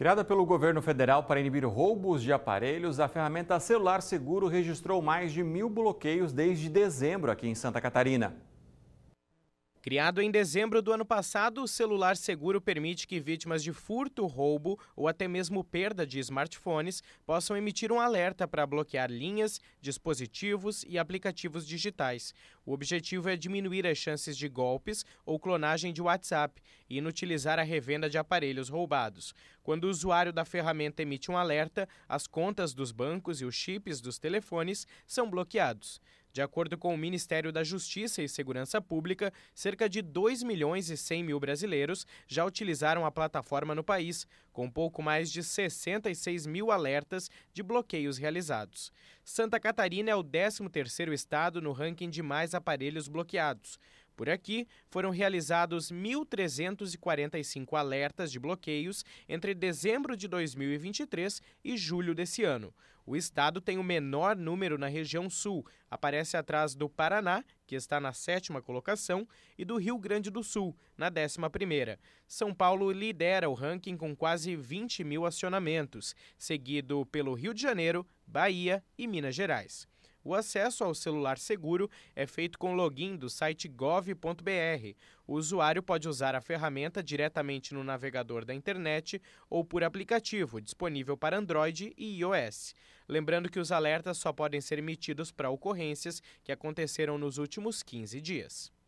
Criada pelo governo federal para inibir roubos de aparelhos, a ferramenta Celular Seguro registrou mais de mil bloqueios desde dezembro aqui em Santa Catarina. Criado em dezembro do ano passado, o celular seguro permite que vítimas de furto, roubo ou até mesmo perda de smartphones possam emitir um alerta para bloquear linhas, dispositivos e aplicativos digitais. O objetivo é diminuir as chances de golpes ou clonagem de WhatsApp e inutilizar a revenda de aparelhos roubados. Quando o usuário da ferramenta emite um alerta, as contas dos bancos e os chips dos telefones são bloqueados. De acordo com o Ministério da Justiça e Segurança Pública, cerca de 2 milhões e 100 mil brasileiros já utilizaram a plataforma no país, com pouco mais de 66 mil alertas de bloqueios realizados. Santa Catarina é o 13º estado no ranking de mais aparelhos bloqueados. Por aqui, foram realizados 1.345 alertas de bloqueios entre dezembro de 2023 e julho desse ano. O estado tem o menor número na região sul, aparece atrás do Paraná, que está na sétima colocação, e do Rio Grande do Sul, na décima primeira. São Paulo lidera o ranking com quase 20 mil acionamentos, seguido pelo Rio de Janeiro, Bahia e Minas Gerais. O acesso ao celular seguro é feito com login do site gov.br. O usuário pode usar a ferramenta diretamente no navegador da internet ou por aplicativo disponível para Android e iOS. Lembrando que os alertas só podem ser emitidos para ocorrências que aconteceram nos últimos 15 dias.